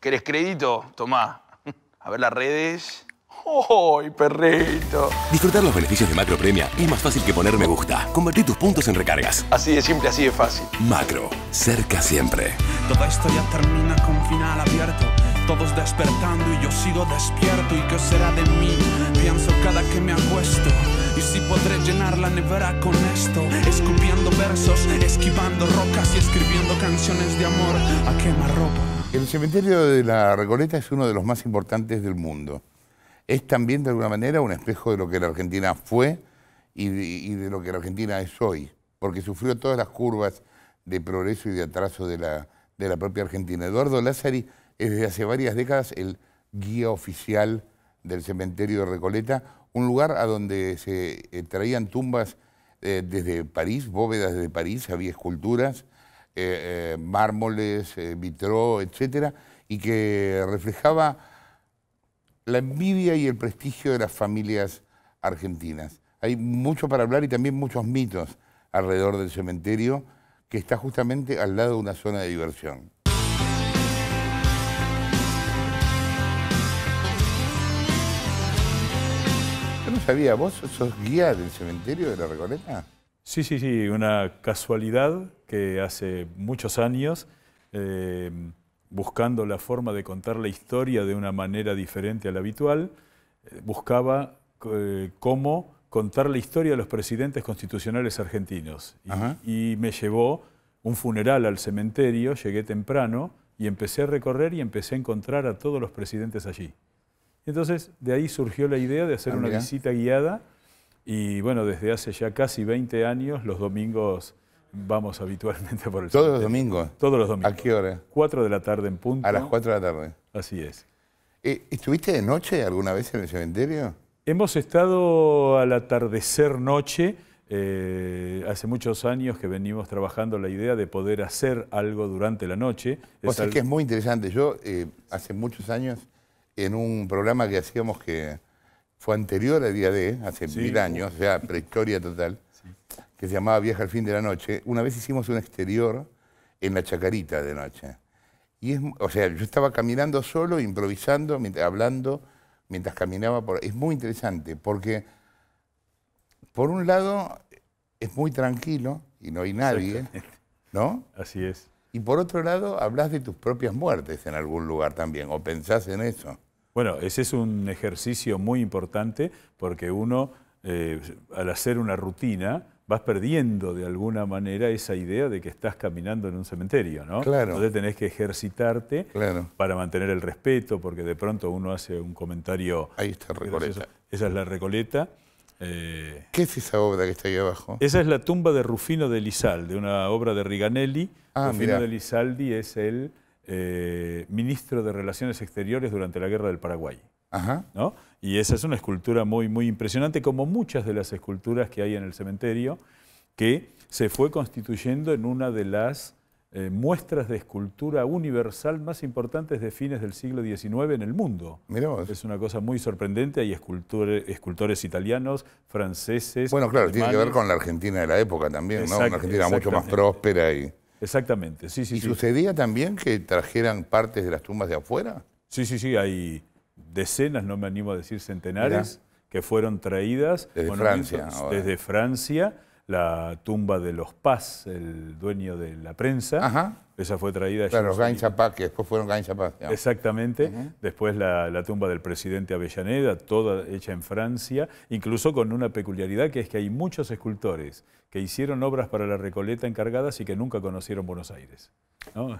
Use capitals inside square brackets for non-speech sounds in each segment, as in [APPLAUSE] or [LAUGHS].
¿Querés crédito? Tomá. [LAUGHS] A ver las redes. ¡Oh, perrito! Disfrutar los beneficios de Macro Premia es más fácil que poner me gusta. Convertir tus puntos en recargas. Así de simple, así de fácil. Macro, cerca siempre. Toda historia termina con final abierto todos despertando y yo sigo despierto y qué será de mí, pienso cada que me acuesto. Y si podré llenar la nevera con esto, escupiendo versos, esquivando rocas y escribiendo canciones de amor a quemarropa. El cementerio de la Recoleta es uno de los más importantes del mundo. Es también de alguna manera un espejo de lo que la Argentina fue y de, lo que la Argentina es hoy, porque sufrió todas las curvas de progreso y de atraso de la, de la propia Argentina. Eduardo Lázari es desde hace varias décadas el guía oficial del cementerio de Recoleta, un lugar a donde se eh, traían tumbas eh, desde París, bóvedas desde París, había esculturas, eh, mármoles, vitró, etc., y que reflejaba la envidia y el prestigio de las familias argentinas. Hay mucho para hablar y también muchos mitos alrededor del cementerio que está justamente al lado de una zona de diversión. sabía, ¿vos sos guía del cementerio de la Recoleta? Sí, sí, sí, una casualidad que hace muchos años, eh, buscando la forma de contar la historia de una manera diferente a la habitual, eh, buscaba eh, cómo contar la historia de los presidentes constitucionales argentinos. y, me llevó un funeral al cementerio, llegué temprano y empecé a recorrer y empecé a encontrar a todos los presidentes allí. Entonces, de ahí surgió la idea de hacer ah, una visita guiada y bueno, desde hace ya casi 20 años, los domingos vamos habitualmente por el ¿Todos los domingos? Todos los domingos. ¿A qué hora? 4 de la tarde en punto. A las 4 de la tarde. Así es. Eh, ¿Estuviste de noche alguna vez en el cementerio? Hemos estado al atardecer noche. Eh, hace muchos años que venimos trabajando la idea de poder hacer algo durante la noche. O que es muy interesante. Yo eh, hace muchos años en un programa que hacíamos que fue anterior a Día de hace mil años, o sea, prehistoria total, que se llamaba Viaja al fin de la noche. Una vez hicimos un exterior en la Chacarita de noche. Y es, o sea, yo estaba caminando solo, improvisando, hablando, mientras caminaba por... Es muy interesante, porque por un lado es muy tranquilo y no hay nadie, ¿no? Así es. Y por otro lado, hablas de tus propias muertes en algún lugar también, o pensás en eso. Bueno, ese es un ejercicio muy importante porque uno, eh, al hacer una rutina, vas perdiendo de alguna manera esa idea de que estás caminando en un cementerio, ¿no? Claro. Entonces tenés que ejercitarte para mantener el respeto, porque de pronto uno hace un comentario... Ahí está Recoleta. Esa es la Recoleta. Eh, ¿Qué es esa obra que está ahí abajo? Esa es la tumba de Rufino de de una obra de Riganelli. Ah, Rufino de Lisaldi es el eh, ministro de Relaciones Exteriores durante la Guerra del Paraguay. ¿no? Y esa es una escultura muy, muy impresionante, como muchas de las esculturas que hay en el cementerio, que se fue constituyendo en una de las eh, muestras de escultura universal más importantes de fines del siglo XIX en el mundo. Es una cosa muy sorprendente, hay escultores, italianos, franceses. Bueno, claro, tiene que ver con la Argentina de la época también, Una Argentina mucho más próspera y... Exactamente, sí, sí. ¿Y sucedía también que trajeran partes de las tumbas de afuera? Sí, sí, sí, hay decenas, no me animo a decir centenares, que fueron traídas Francia, desde Francia la tumba de los Paz, el dueño de la prensa. Esa fue traída allí. Claro, los Paz, que después fueron Paz. Exactamente. Después la, tumba del presidente Avellaneda, toda hecha en Francia, incluso con una peculiaridad que es que hay muchos escultores que hicieron obras para la Recoleta encargadas y que nunca conocieron Buenos Aires.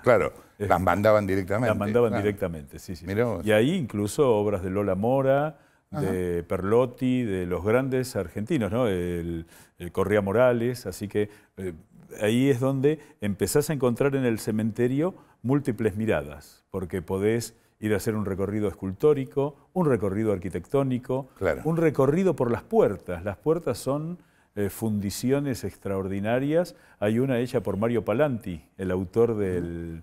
Claro, las mandaban directamente. Las mandaban directamente, sí, sí. Y ahí incluso obras de Lola Mora, de Perlotti, de los grandes argentinos, el, Correa Morales, así que eh, ahí es donde empezás a encontrar en el cementerio múltiples miradas, porque podés ir a hacer un recorrido escultórico, un recorrido arquitectónico, un recorrido por las puertas. Las puertas son eh, fundiciones extraordinarias. Hay una hecha por Mario Palanti, el autor del,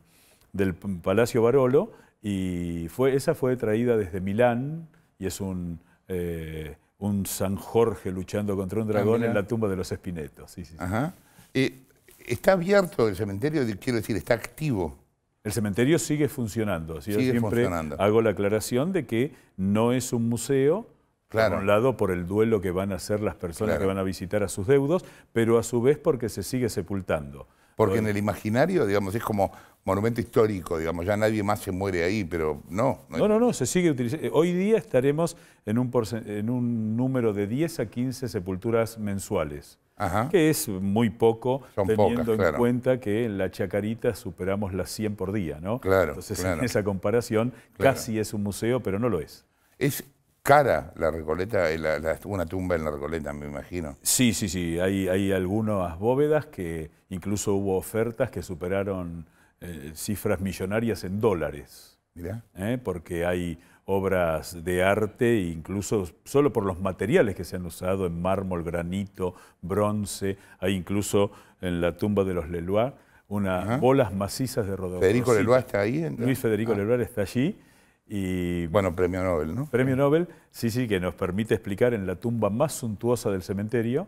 del Palacio Barolo, y fue, esa fue traída desde Milán y es un, eh, un San Jorge luchando contra un ah, dragón en la tumba de los Espinetos. Eh, ¿Está abierto el cementerio? Quiero decir, ¿está activo? El cementerio sigue funcionando. Yo siempre funcionando. hago la aclaración de que no es un museo, Claro. Por un lado, por el duelo que van a hacer las personas que van a visitar a sus deudos, pero a su vez porque se sigue sepultando. Porque en el imaginario, digamos, es como monumento histórico, digamos, ya nadie más se muere ahí, pero no. No, no, no, se sigue utilizando. Eh, hoy día estaremos en un, en un número de 10 a 15 sepulturas mensuales. que es muy poco, teniendo en cuenta que en la Chacarita superamos las 100 por día, ¿no? Claro, Entonces, en esa comparación, casi es un museo, pero no lo es. Es cara la Recoleta, eh, una tumba en la Recoleta, me imagino. Sí, sí, sí. hay algunas bóvedas que incluso hubo ofertas que superaron eh, cifras millonarias en dólares. ¿eh? Porque hay obras de arte, incluso solo por los materiales que se han usado en mármol, granito, bronce, hay incluso en la tumba de los Lelois unas bolas macizas de Rodolfo. ¿Federico Lelois está ahí? Luis Federico ah. Lelois está allí. Y, bueno, premio Nobel, ¿no? Premio Nobel, sí, sí, que nos permite explicar en la tumba más suntuosa del cementerio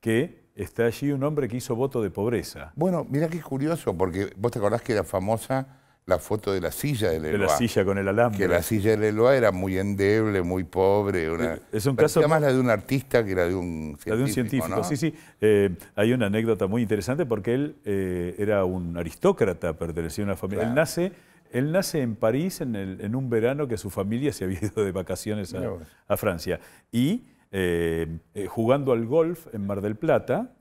que está allí un hombre que hizo voto de pobreza. Bueno, mira qué curioso, porque vos te acordás que era famosa la foto de la silla de Eloa. De la silla con el alambre. Que la silla de Eloa era muy endeble, muy pobre. Eh, es un caso... más la de un artista que la de un científico. La de un científico, sí, sí. Eh, hay una anécdota muy interesante porque él eh, era un aristócrata, pertenecía a una familia. Él nace... nace en París en, un verano que su familia se había ido de vacaciones a, a Francia. Y eh, jugando al golf en Mar del Plata.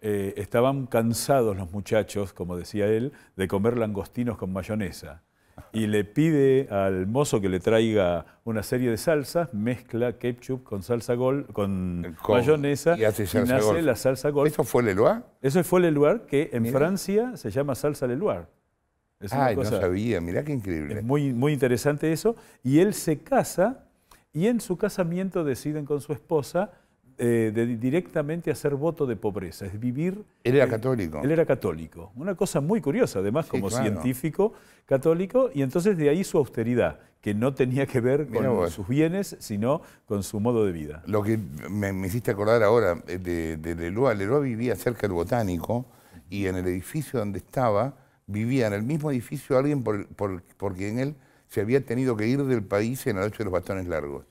Eh, estaban cansados los muchachos, como decía él, de comer langostinos con mayonesa. Y le pide al mozo que le traiga una serie de salsas, mezcla ketchup con salsa gol, con, mayonesa y, hace nace la salsa golf. ¿Eso fue Leloir? Eso fue Leloir, que en Francia se llama salsa Leloir. Es Ay, no sabía, mirá qué increíble. Es muy, muy interesante eso. Y él se casa y en su casamiento deciden con su esposa eh, de directamente hacer voto de pobreza, es vivir... Él era católico. Él era católico. Una cosa muy curiosa, además, como científico católico, y entonces de ahí su austeridad, que no tenía que ver con sus bienes, sino con su modo de vida. Lo que me, hiciste acordar ahora eh, de, de Leroy, Leroy vivía cerca del botánico, y en el edificio donde estaba, vivía en el mismo edificio alguien porque en él se había tenido que ir del país en la noche de los bastones largos.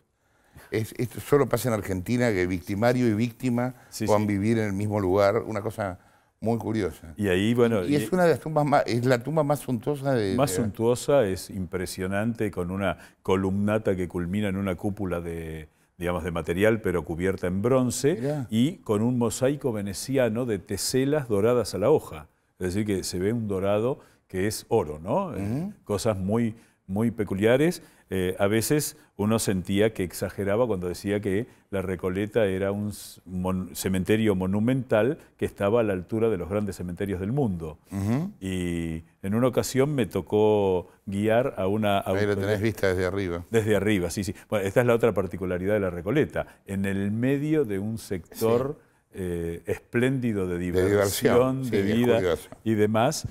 esto solo pasa en Argentina, que victimario y víctima van a vivir en el mismo lugar, una cosa muy curiosa. Y ahí, bueno... Y, es una de las tumbas más, la tumba más suntuosa de... Más suntuosa, es impresionante, con una columnata que culmina en una cúpula de, digamos, de material, pero cubierta en bronce, y con un mosaico veneciano de teselas doradas a la hoja. Es decir, que se ve un dorado que es oro, ¿no? Cosas muy muy peculiares. Eh, a veces uno sentía que exageraba cuando decía que la Recoleta era un cementerio monumental que estaba a la altura de los grandes cementerios del mundo. Y en una ocasión me tocó guiar a una... Ahí lo tenés vista desde arriba. Desde arriba, sí, sí. Bueno, esta es la otra particularidad de la Recoleta. En el medio de un sector... Eh, espléndido de diversión, de, vida y demás.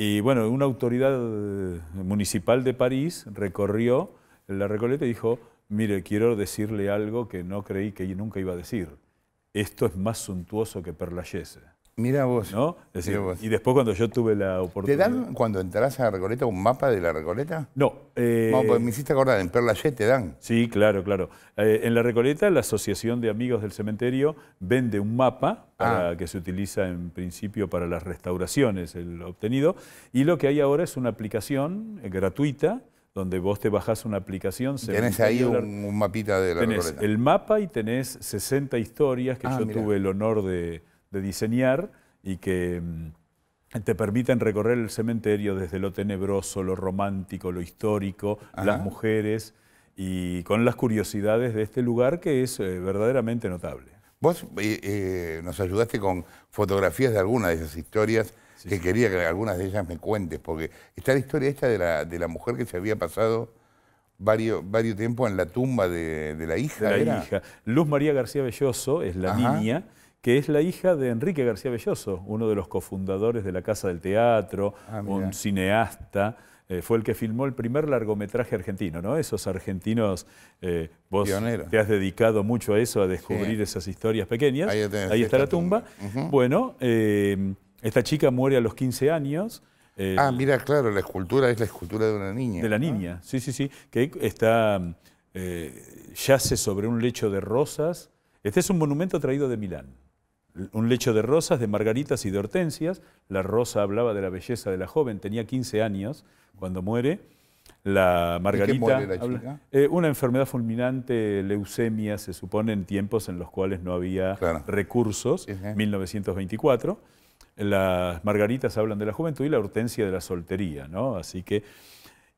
Y bueno, una autoridad eh, municipal de París recorrió la Recoleta y dijo, mire, quiero decirle algo que no creí que nunca iba a decir. Esto es más suntuoso que Perlayese. Mira vos. ¿No? Y después cuando yo tuve la oportunidad... ¿Te dan cuando entras a la Recoleta un mapa de la Recoleta? No. Eh, no, pues me hiciste acordar, en Perlayet te dan. Sí, claro, claro. Eh, en la Recoleta la Asociación de Amigos del Cementerio vende un mapa ah. que se utiliza en principio para las restauraciones, el obtenido, y lo que hay ahora es una aplicación eh, gratuita donde vos te bajás una aplicación. Tienes ahí un, mapita de la tenés el mapa y tenés 60 historias que ah, yo tuve el honor de, de diseñar y que mm, te permiten recorrer el cementerio desde lo tenebroso, lo romántico, lo histórico, las mujeres y con las curiosidades de este lugar que es eh, verdaderamente notable. Vos eh, eh, nos ayudaste con fotografías de algunas de esas historias que quería que algunas de ellas me cuentes, porque está la historia esta de la, de la mujer que se había pasado varios, varios tiempos en la tumba de, la hija. la hija. Luz María García Belloso es la niña que es la hija de Enrique García Belloso, uno de los cofundadores de la Casa del Teatro, ah, un cineasta. Eh, fue el que filmó el primer largometraje argentino, ¿no? Esos argentinos, eh, vos te has dedicado mucho a eso, a descubrir esas historias pequeñas. Ahí, está la tumba. Bueno, eh, esta chica muere a los 15 años. ah, mira, claro, la escultura es la escultura de una niña. De la niña, sí, sí, sí, que está, yace sobre un lecho de rosas. Este es un monumento traído de Milán un lecho de rosas, de margaritas y de hortensias. La rosa hablaba de la belleza de la joven, tenía 15 años cuando muere. La margarita. Eh, una enfermedad fulminante, leucemia, se supone, en tiempos en los cuales no había recursos, 1924. Las margaritas hablan de la juventud y la hortensia de la soltería, ¿no? Así que.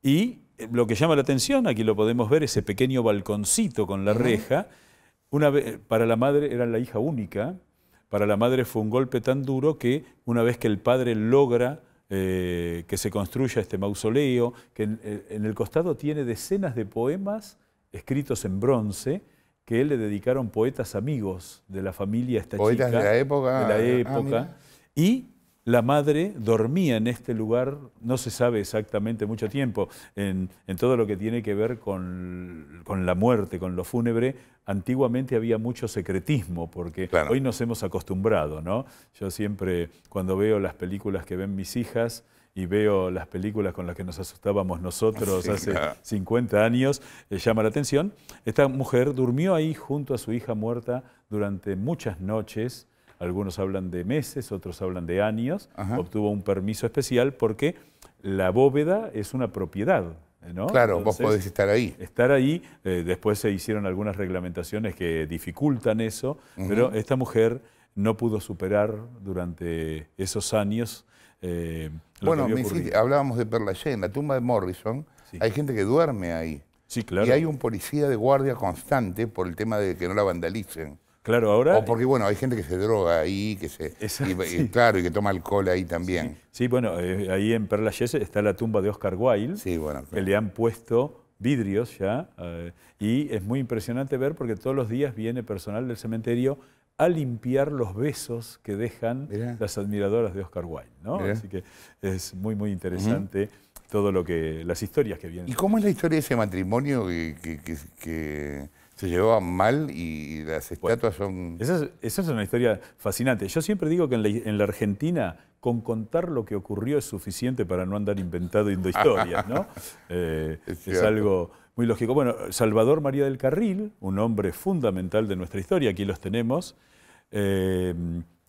Y eh, lo que llama la atención, aquí lo podemos ver, ese pequeño balconcito con la reja. Una vez, para la madre era la hija única, para la madre fue un golpe tan duro que una vez que el padre logra eh, que se construya este mausoleo, que eh, en, el costado tiene decenas de poemas escritos en bronce, que le dedicaron poetas amigos de la familia esta poetas de la época. De la ah, época. Ah, y la madre dormía en este lugar, no se sabe exactamente mucho tiempo, en, todo lo que tiene que ver con, la muerte, con lo fúnebre. Antiguamente había mucho secretismo, porque hoy nos hemos acostumbrado, ¿no? Yo siempre, cuando veo las películas que ven mis hijas, y veo las películas con las que nos asustábamos nosotros [LAUGHS] hace 50 años, eh, llama la atención. Esta mujer durmió ahí junto a su hija muerta durante muchas noches algunos hablan de meses, otros hablan de años, obtuvo un permiso especial porque la bóveda es una propiedad. ¿no? Claro, vos podés estar ahí. Estar ahí, eh, después se hicieron algunas reglamentaciones que dificultan eso, pero esta mujer no pudo superar durante esos años. Eh, bueno, hablábamos de Perlaché, en la tumba de Morrison hay gente que duerme ahí. Sí, claro. Y hay un policía de guardia constante por el tema de que no la vandalicen. Claro, ahora... O porque, bueno, hay gente que se droga ahí, que se... y, Claro, y que toma alcohol ahí también. Sí, bueno, eh, ahí en Perla está la tumba de Oscar Wilde, bueno, que le han puesto vidrios ya, eh, y es muy impresionante ver porque todos los días viene personal del cementerio a limpiar los besos que dejan las admiradoras de Oscar Wilde, ¿no? Así que es muy, muy interesante. todo lo que las historias que vienen. ¿Y cómo es la historia de ese matrimonio que, que se llevaban mal y las estatuas son... Esa es, una historia fascinante. Yo siempre digo que en la, Argentina con contar lo que ocurrió es suficiente para no andar inventando [LAUGHS] historias, ¿no? [LAUGHS] Eh, es, algo muy lógico. Bueno, Salvador María del Carril, un hombre fundamental de nuestra historia, aquí los tenemos, eh,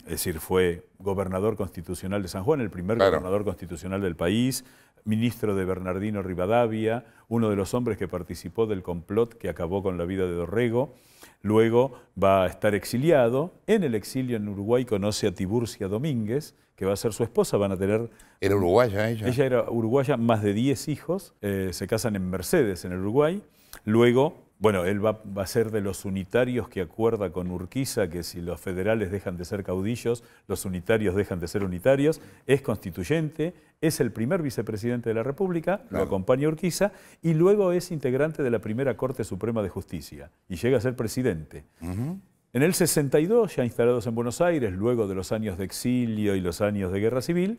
es decir, fue gobernador constitucional de San Juan, el primer gobernador constitucional del país, ministro de Bernardino Rivadavia, uno de los hombres que participó del complot que acabó con la vida de Dorrego. Luego va a estar exiliado. En el exilio en Uruguay conoce a Tiburcia Domínguez, que va a ser su esposa. Van a tener. Era uruguaya ella. Ella era uruguaya, más de 10 hijos. Eh, se casan en Mercedes, en el Uruguay. Luego bueno, él va, a ser de los unitarios que acuerda con Urquiza que si los federales dejan de ser caudillos, los unitarios dejan de ser unitarios. Es constituyente, es el primer vicepresidente de la República, lo acompaña Urquiza, y luego es integrante de la primera Corte Suprema de Justicia y llega a ser presidente. En el 62, ya instalados en Buenos Aires, luego de los años de exilio y los años de guerra civil,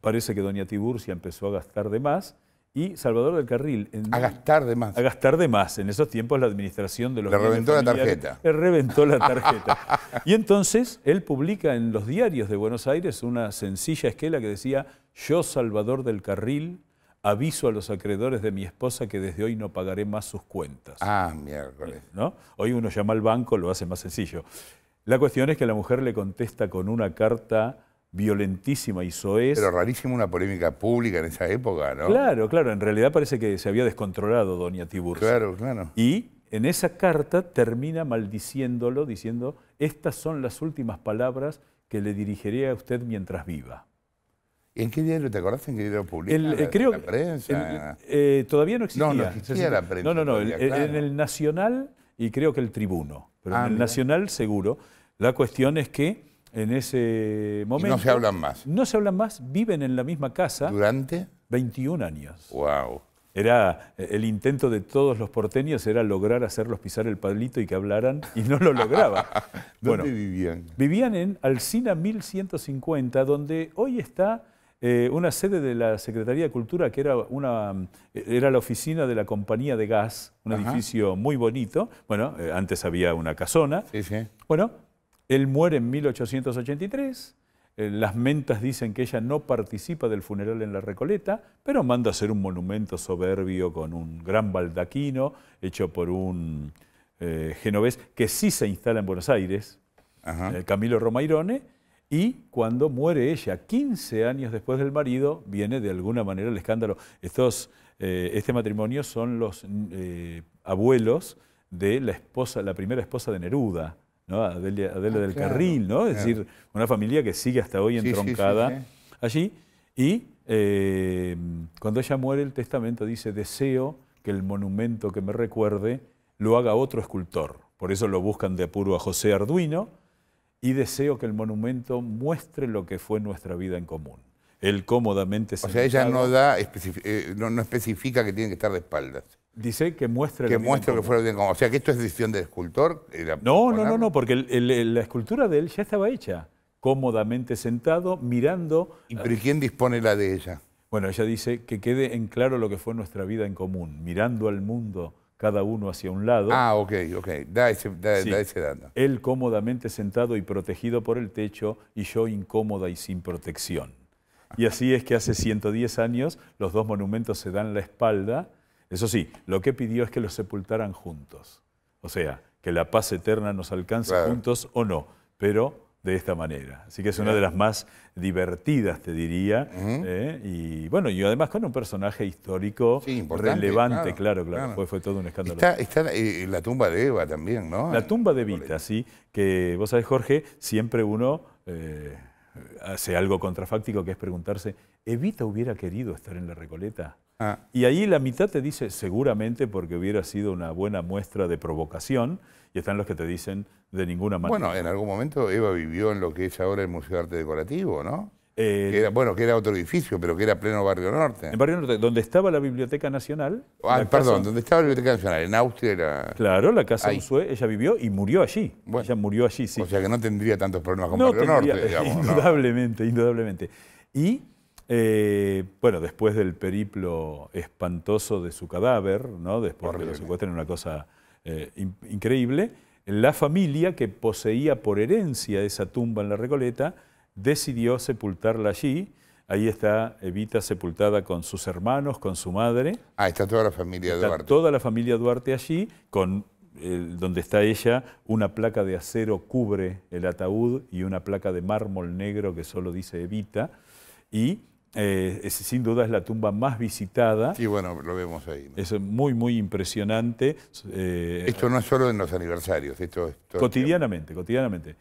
parece que doña Tiburcia empezó a gastar de más y Salvador del Carril. a gastar de más. A gastar de más. En esos tiempos la administración de los... Le reventó la tarjeta. Le reventó la tarjeta. [LAUGHS] y entonces él publica en los diarios de Buenos Aires una sencilla esquela que decía, yo Salvador del Carril aviso a los acreedores de mi esposa que desde hoy no pagaré más sus cuentas. Ah, miércoles. ¿No? Hoy uno llama al banco, lo hace más sencillo. La cuestión es que la mujer le contesta con una carta violentísima y soez. Pero rarísima una polémica pública en esa época, ¿no? Claro, claro. En realidad parece que se había descontrolado doña Tiburcio. Claro, claro. Y en esa carta termina maldiciéndolo, diciendo, estas son las últimas palabras que le dirigiré a usted mientras viva. ¿En qué diario te acordaste? ¿En qué diario eh, creo, ¿La prensa? Eh, todavía no existía. No, no la prensa. No, no, no. Eh, en el Nacional y creo que el Tribuno. Pero ah, en el Nacional seguro. La cuestión es que en ese momento. no se hablan más. No se hablan más, viven en la misma casa. ¿Durante? 21 años. Wow. Era eh, el intento de todos los porteños era lograr hacerlos pisar el palito y que hablaran y no lo lograba. [LAUGHS] ¿Dónde vivían? Vivían en Alcina 1150, donde hoy está eh, una sede de la Secretaría de Cultura que era, una, eh, era la oficina de la compañía de gas, un edificio muy bonito. Bueno, antes había una casona. Sí, sí. Bueno, él muere en 1883, eh, las mentas dicen que ella no participa del funeral en la Recoleta, pero manda hacer un monumento soberbio con un gran baldaquino hecho por un eh, genovés que sí se instala en Buenos Aires, eh, Camilo Romairone, y cuando muere ella, 15 años después del marido, viene de alguna manera el escándalo. Estos, este matrimonio son los abuelos de la esposa, la primera esposa de Neruda. Adela ah, del Carril, ¿no? Es decir, una familia que sigue hasta hoy entroncada allí. Y eh, cuando ella muere, el testamento dice, deseo que el monumento que me recuerde lo haga otro escultor. Por eso lo buscan de apuro a José Arduino y deseo que el monumento muestre lo que fue nuestra vida en común. Él cómodamente se... O sea, ella no, da, eh, no especifica que tiene que estar de espaldas. Dice que muestre que muestre que fuera bien común. O sea, que esto es decisión del escultor. No, no, no, no, porque la escultura de él ya estaba hecha, cómodamente sentado, mirando. ¿Y pero quién dispone la de ella? Bueno, ella dice que quede en claro lo que fue nuestra vida en común, mirando al mundo cada uno hacia un lado. Ah, ok, ok. Da ese, da, ese dando Él cómodamente sentado y protegido por el techo y yo incómoda y sin protección. Y así es que hace 110 años los dos monumentos se dan la espalda eso sí, lo que pidió es que los sepultaran juntos. O sea, que la paz eterna nos alcance juntos o no, pero de esta manera. Así que es una de las más divertidas, te diría. ¿eh? Y bueno, y además con un personaje histórico relevante, claro, claro. Fue, todo un escándalo. Está, está eh, la tumba de Eva también, ¿no? La tumba de Evita, sí. Que vos sabés, Jorge, siempre uno eh, hace algo contrafáctico que es preguntarse, ¿Evita hubiera querido estar en la Recoleta? Ah, y ahí la mitad te dice, seguramente porque hubiera sido una buena muestra de provocación, y están los que te dicen de ninguna manera. Bueno, en algún momento Eva vivió en lo que es ahora el Museo de Arte Decorativo, ¿no? Eh, bueno, que era otro edificio, pero que era pleno Barrio Norte. En Barrio Norte, donde estaba la Biblioteca Nacional. Ah, perdón, donde estaba la Biblioteca Nacional, en Austria era... Claro, la Casa de Usue, ella vivió y murió allí. ella murió allí, sí. O sea que no tendría tantos problemas con Barrio Norte, [LAUGHS] digamos. Indudablemente, indudablemente. Y eh, bueno, después del periplo espantoso de su cadáver, ¿no? después de que lo secuestren, una cosa eh, increíble, la familia que poseía por herencia esa tumba en la Recoleta decidió sepultarla allí. Ahí está Evita sepultada con sus hermanos, con su madre. Ah, está toda la familia Duarte. Toda la familia Duarte allí, con donde está ella, una placa de acero cubre el ataúd y una placa de mármol negro que solo dice Evita. Y eh, sin duda es la tumba más visitada. Sí, bueno, lo vemos ahí. Es muy, muy impresionante. Eh, esto no es solo en los aniversarios, esto es... cotidianamente, cotidianamente.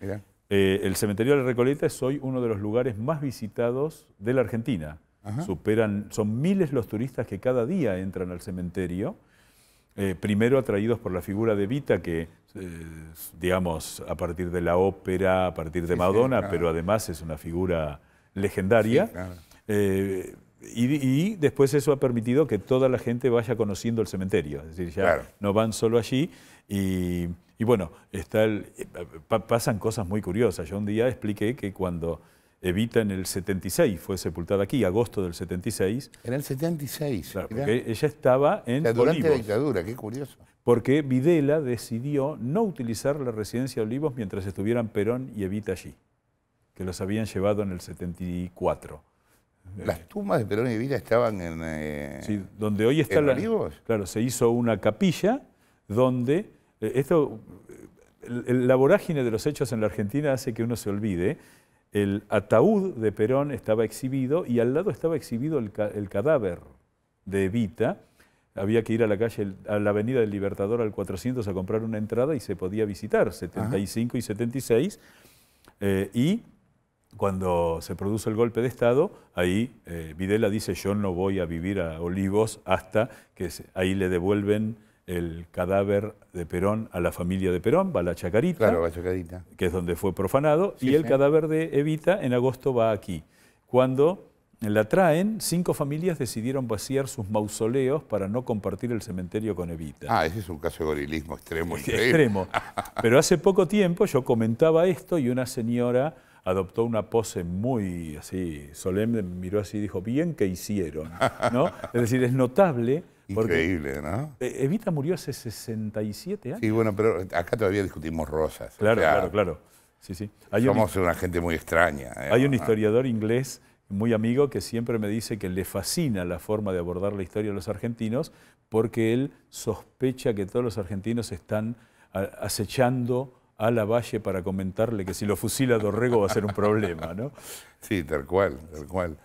Eh, el cementerio de la Recoleta es hoy uno de los lugares más visitados de la Argentina. Superan, son miles los turistas que cada día entran al cementerio, primero atraídos por la figura de Vita, que digamos, a partir de la ópera, a partir de Madonna, pero además es una figura legendaria. Eh, y, después eso ha permitido que toda la gente vaya conociendo el cementerio. Es decir, ya no van solo allí. Y, bueno, está eh, pasan cosas muy curiosas. Yo un día expliqué que cuando Evita en el 76 fue sepultada aquí, agosto del 76. En el 76. porque ella estaba en. durante la dictadura, qué curioso. Porque Videla decidió no utilizar la residencia de Olivos mientras estuvieran Perón y Evita allí, que los habían llevado en el 74. Las eh, tumbas de Perón y Evita estaban en... Eh, donde hoy está la... Claro, se hizo una capilla donde... Eh, esto, la vorágine de los hechos en la Argentina hace que uno se olvide. El ataúd de Perón estaba exhibido y al lado estaba exhibido el, cadáver de Evita. Había que ir a la calle, a la avenida del Libertador al 400 a comprar una entrada y se podía visitar, 75 y 76. y cuando se produce el golpe de Estado, ahí eh, Videla dice yo no voy a vivir a Olivos hasta que ahí le devuelven el cadáver de Perón a la familia de Perón, va a la Chacarita, que es donde fue profanado, y el cadáver de Evita en agosto va aquí. Cuando la traen, cinco familias decidieron vaciar sus mausoleos para no compartir el cementerio con Evita. Ah, ese es un caso de gorilismo extremo. [LAUGHS] Extremo. Pero hace poco tiempo yo comentaba esto y una señora adoptó una pose muy así solemne, miró así y dijo, bien que hicieron, ¿no? [LAUGHS] Es decir, es notable. Increíble, ¿no? E, Evita murió hace 67 años. Sí, bueno, pero acá todavía discutimos rosas. Claro, claro, claro. Sí, sí. somos una gente muy extraña. ¿eh? hay un ah. historiador inglés muy amigo que siempre me dice que le fascina la forma de abordar la historia de los argentinos porque él sospecha que todos los argentinos están acechando a Lavalle para comentarle que si lo fusila Dorrego va a ser un problema, ¿no? Sí, tal cual, tal cual.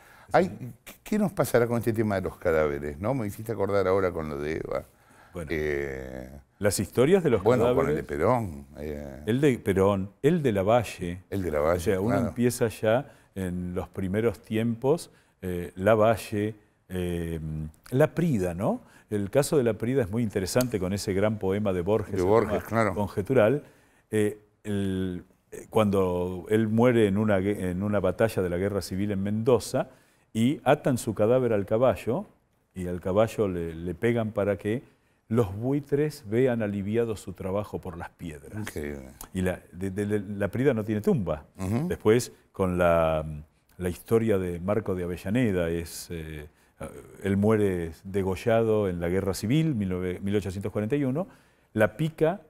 ¿Qué nos pasará con este tema de los cadáveres? ¿no? Me hiciste acordar ahora con lo de Eva. Eh, las historias de los cadáveres. Bueno, con eh. el de Perón. el de Perón, el de Lavalle. El de Lavalle. O sea, uno empieza ya en los primeros tiempos, eh, Lavalle, La Prida, ¿no? El caso de La Prida es muy interesante con ese gran poema de Borges, de Borges claro. conjetural eh, eh, cuando él muere en una, en una batalla de la guerra civil en Mendoza y atan su cadáver al caballo y al caballo le, pegan para que los buitres vean aliviado su trabajo por las piedras. Y la, la Prida no tiene tumba. Después, con la, historia de Marco de Avellaneda, es, eh, él muere degollado en la Guerra Civil, 1841, la pica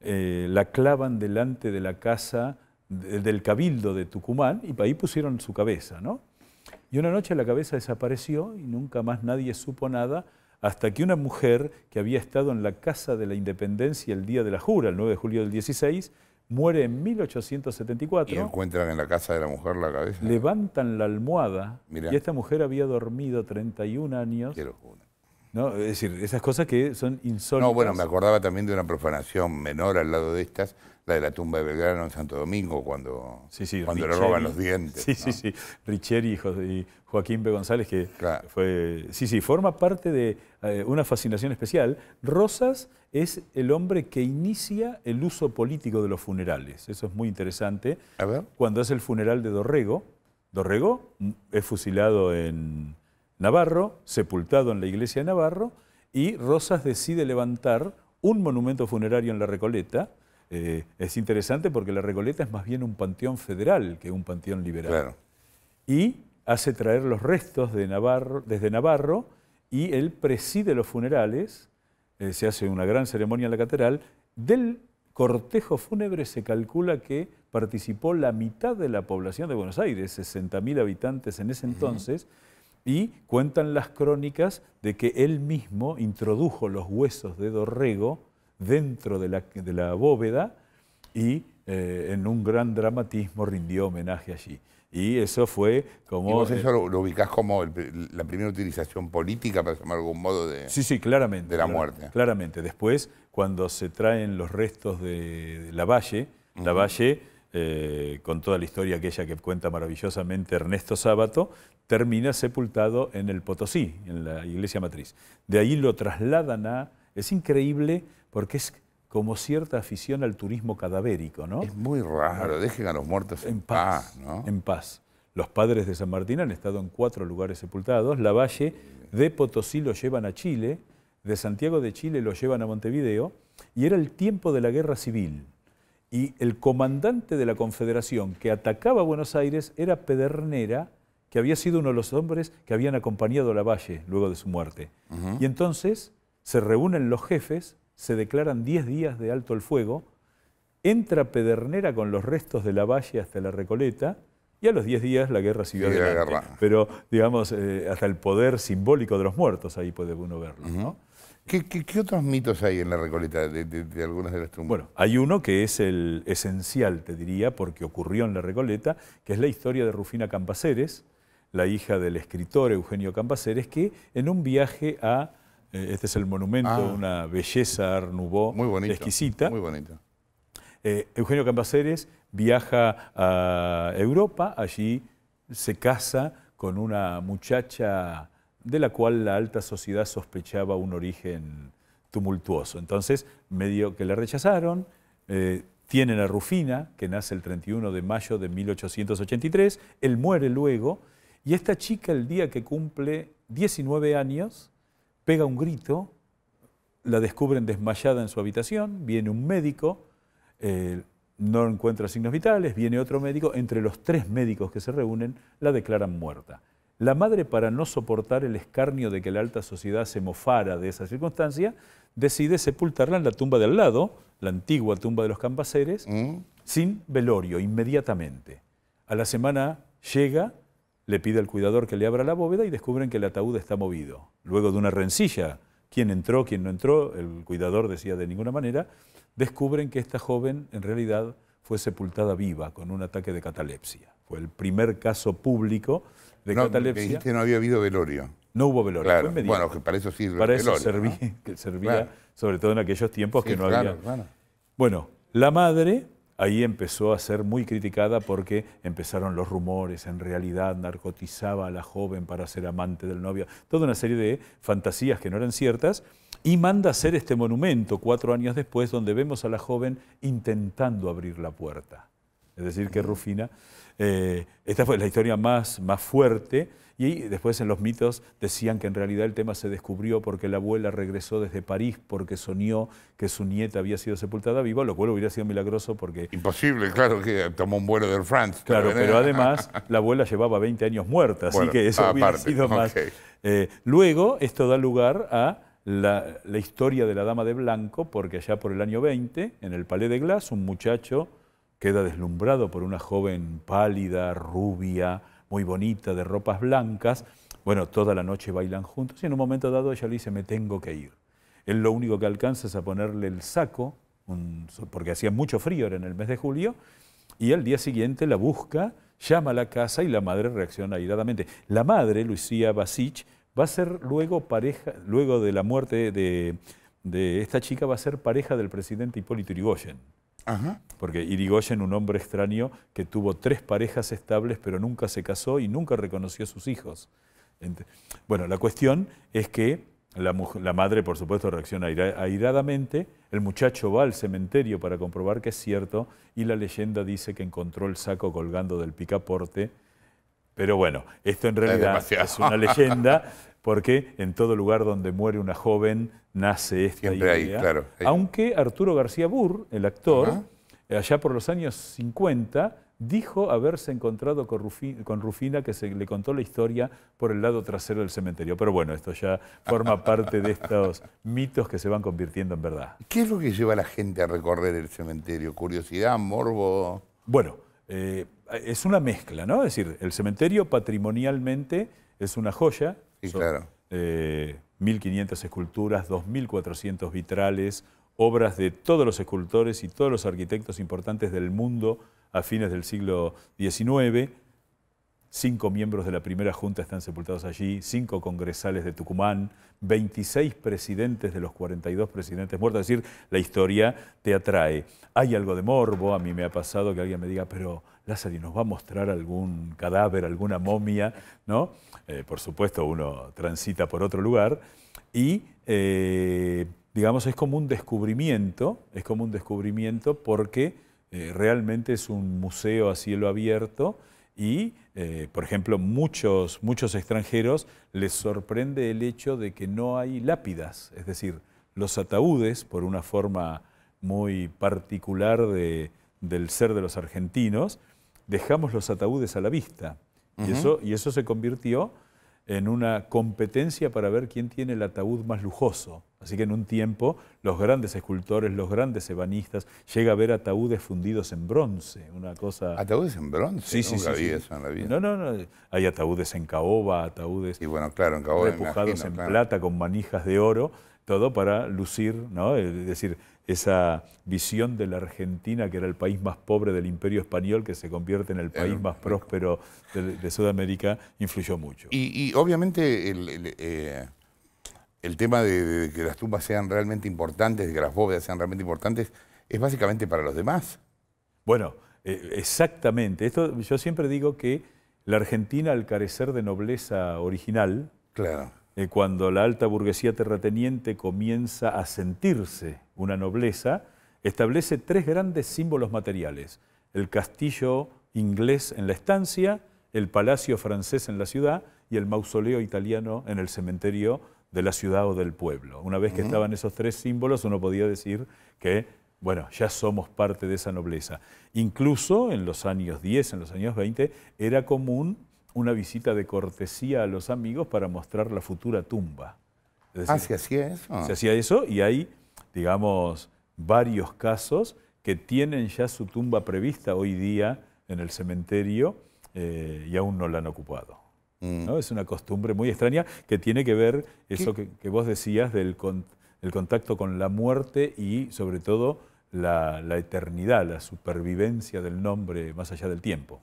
eh, la clavan delante de la casa del cabildo de Tucumán y ahí pusieron su cabeza, ¿no? Y una noche la cabeza desapareció y nunca más nadie supo nada hasta que una mujer que había estado en la Casa de la Independencia el día de la jura, el 9 de julio del 16, muere en 1874. Y encuentran en la casa de la mujer la cabeza. Levantan la almohada y esta mujer había dormido 31 años ¿no? Es decir, esas cosas que son insólitas. No, bueno, me acordaba también de una profanación menor al lado de estas, la de la tumba de Belgrano en Santo Domingo, cuando, cuando le roban los dientes. Sí, sí, sí. Richeri y Joaquín B. González, que fue. Sí, sí, forma parte de eh, una fascinación especial. Rosas es el hombre que inicia el uso político de los funerales. Eso es muy interesante. A ver. Cuando hace el funeral de Dorrego, Dorrego es fusilado en, Navarro, sepultado en la iglesia de Navarro, y Rosas decide levantar un monumento funerario en la Recoleta. Eh, es interesante porque la Recoleta es más bien un panteón federal que un panteón liberal. Y hace traer los restos de Navarro, desde Navarro y él preside los funerales, eh, se hace una gran ceremonia en la catedral, del cortejo fúnebre se calcula que participó la mitad de la población de Buenos Aires, 60.000 habitantes en ese entonces, y cuentan las crónicas de que él mismo introdujo los huesos de Dorrego dentro de la, bóveda y eh, en un gran dramatismo rindió homenaje allí. Y eso fue como... eso eh, lo, ubicás como la primera utilización política, para llamar algún modo, de, sí, sí, claramente, de la muerte? Claramente. Después, cuando se traen los restos de la Lavalle eh, con toda la historia aquella que cuenta maravillosamente Ernesto Sábato, termina sepultado en el Potosí, en la iglesia matriz. De ahí lo trasladan a... Es increíble porque es como cierta afición al turismo cadavérico, ¿no? Es muy raro, dejen a los muertos en, paz, ¿no? En paz. Los padres de San Martín han estado en cuatro lugares sepultados. La Valle de Potosí lo llevan a Chile, de Santiago de Chile lo llevan a Montevideo, y era el tiempo de la guerra civil y el comandante de la Confederación que atacaba a Buenos Aires era Pedernera, que había sido uno de los hombres que habían acompañado a Lavalle luego de su muerte. Y entonces se reúnen los jefes, se declaran 10 días de alto el fuego, entra Pedernera con los restos de Lavalle hasta la Recoleta, y a los 10 días la guerra siguió Pero, digamos, eh, hasta el poder simbólico de los muertos ahí puede uno verlo, ¿no? ¿Qué, otros mitos hay en la Recoleta de, algunos de, algunas de las Bueno, hay uno que es el esencial, te diría, porque ocurrió en la Recoleta, que es la historia de Rufina Campaceres, la hija del escritor Eugenio Campaceres, que en un viaje a... Eh, este es el monumento, ah. una belleza Arnubó, muy exquisita. Muy bonito. Eh, Eugenio Campaceres viaja a Europa, allí se casa con una muchacha de la cual la alta sociedad sospechaba un origen tumultuoso. Entonces, medio que la rechazaron, eh, tienen a Rufina, que nace el 31 de mayo de 1883, él muere luego, y esta chica el día que cumple 19 años, pega un grito, la descubren desmayada en su habitación, viene un médico, eh, no encuentra signos vitales, viene otro médico, entre los tres médicos que se reúnen, la declaran muerta. La madre, para no soportar el escarnio de que la alta sociedad se mofara de esa circunstancia, decide sepultarla en la tumba de al lado, la antigua tumba de los Cambaceres, mm. sin velorio, inmediatamente. A la semana llega, le pide al cuidador que le abra la bóveda y descubren que el ataúd está movido. Luego de una rencilla, quién entró, quién no entró, el cuidador decía de ninguna manera, descubren que esta joven en realidad fue sepultada viva con un ataque de catalepsia. Fue el primer caso público no, no había habido velorio. No hubo velorio. bueno, que para eso sirve Para eso servía, [LAUGHS] sobre todo en aquellos tiempos que no había. Bueno, la madre ahí empezó a ser muy criticada porque empezaron los rumores, en realidad narcotizaba a la joven para ser amante del novio, toda una serie de fantasías que no eran ciertas, y manda a hacer este monumento cuatro años después donde vemos a la joven intentando abrir la puerta. Es decir, que mm. Rufina eh, esta fue la historia más, más fuerte. Y después en los mitos decían que en realidad el tema se descubrió porque la abuela regresó desde París porque soñó que su nieta había sido sepultada viva, lo cual hubiera sido milagroso porque... Imposible, claro, que tomó un vuelo del France. Claro, pero además [LAUGHS] la abuela llevaba 20 años muerta, así que eso ha ah, sido más... Eh, luego esto da lugar a la, la historia de la Dama de Blanco, porque allá por el año 20, en el Palais de Glass, un muchacho Queda deslumbrado por una joven pálida, rubia, muy bonita, de ropas blancas. Bueno, toda la noche bailan juntos y en un momento dado ella le dice, me tengo que ir. Él lo único que alcanza es a ponerle el saco, porque hacía mucho frío, en el mes de julio, y al día siguiente la busca, llama a la casa y la madre reacciona airadamente. La madre, Lucía Basich, va a ser luego pareja, luego de la muerte de, de esta chica, va a ser pareja del presidente Hipólito Yrigoyen. Porque Irigoyen, un hombre extraño que tuvo tres parejas estables, pero nunca se casó y nunca reconoció a sus hijos. Bueno, la cuestión es que la, madre, por supuesto, reacciona airadamente. El muchacho va al cementerio para comprobar que es cierto y la leyenda dice que encontró el saco colgando del picaporte. Pero bueno, esto en realidad es una leyenda porque en todo lugar donde muere una joven nace esta Siempre idea. claro, Aunque Arturo García Burr, el actor, allá por los años 50, dijo haberse encontrado con Rufina, que se le contó la historia por el lado trasero del cementerio. Pero bueno, esto ya forma parte de estos mitos que se van convirtiendo en verdad. ¿Qué es lo que lleva a la gente a recorrer el cementerio? ¿Curiosidad, morbo? Bueno, eh, es una mezcla, ¿no? Es decir, el cementerio patrimonialmente es una joya. Sí, claro. Eh, 1.500 esculturas, 2.400 vitrales, obras de todos los escultores y todos los arquitectos importantes del mundo a fines del siglo XIX. Cinco miembros de la primera junta están sepultados allí, cinco congresales de Tucumán, 26 presidentes de los 42 presidentes muertos. Es decir, la historia te atrae. Hay algo de morbo, a mí me ha pasado que alguien me diga, pero Lázaro, ¿nos va a mostrar algún cadáver, alguna momia? ¿No? Eh, por supuesto, uno transita por otro lugar. Y, eh, digamos, es como un descubrimiento, es como un descubrimiento porque eh, realmente es un museo a cielo abierto y eh, por ejemplo, muchos, muchos extranjeros les sorprende el hecho de que no hay lápidas, es decir, los ataúdes, por una forma muy particular del ser de los argentinos, dejamos los ataúdes a la vista. y eso se convirtió en una competencia para ver quién tiene el ataúd más lujoso. Así que en un tiempo los grandes escultores, los grandes ebanistas, llega a ver ataúdes fundidos en bronce, una cosa... ¿Ataúdes en bronce? Sí, sí, sí, la vida. No, no, no. Hay ataúdes en caoba, ataúdes... Y bueno, claro, en caoba en plata con manijas de oro, todo para lucir, ¿no? Es decir, esa visión de la Argentina, que era el país más pobre del imperio español, que se convierte en el país más próspero de, Sudamérica, influyó mucho. Y, obviamente el, eh, el tema de, que las tumbas sean realmente importantes, de que las bóvedas sean realmente importantes, es básicamente para los demás. Bueno, eh, exactamente. Esto yo siempre digo que la Argentina, al carecer de nobleza original, claro. Eh, cuando la alta burguesía terrateniente comienza a sentirse una nobleza, establece tres grandes símbolos materiales. El castillo inglés en la estancia, el palacio francés en la ciudad y el mausoleo italiano en el cementerio de la ciudad o del pueblo. Una vez que estaban esos tres símbolos, uno podía decir que, bueno, ya somos parte de esa nobleza. Incluso en los años 10, en los años 20, era común una visita de cortesía a los amigos para mostrar la futura tumba. ah, se hacía eso. Se hacía eso y hay, digamos, varios casos que tienen ya su tumba prevista hoy día en el cementerio eh, y aún no la han ocupado. Mm. Es una costumbre muy extraña que tiene que ver eso que, vos decías del contacto con la muerte y sobre todo la, la eternidad, la supervivencia del nombre más allá del tiempo.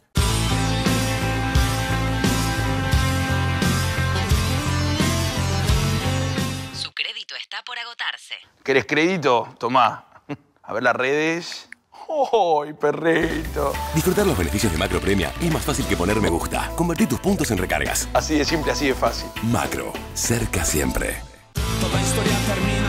Su crédito está por agotarse. ¿Querés crédito? Tomá. [LAUGHS] A ver las redes. ¡Ay, perrito! Disfrutar los beneficios de Macro Premia es más fácil que poner me gusta. Convertir tus puntos en recargas. Así de simple, así de fácil. Macro, cerca siempre. Toda historia termina.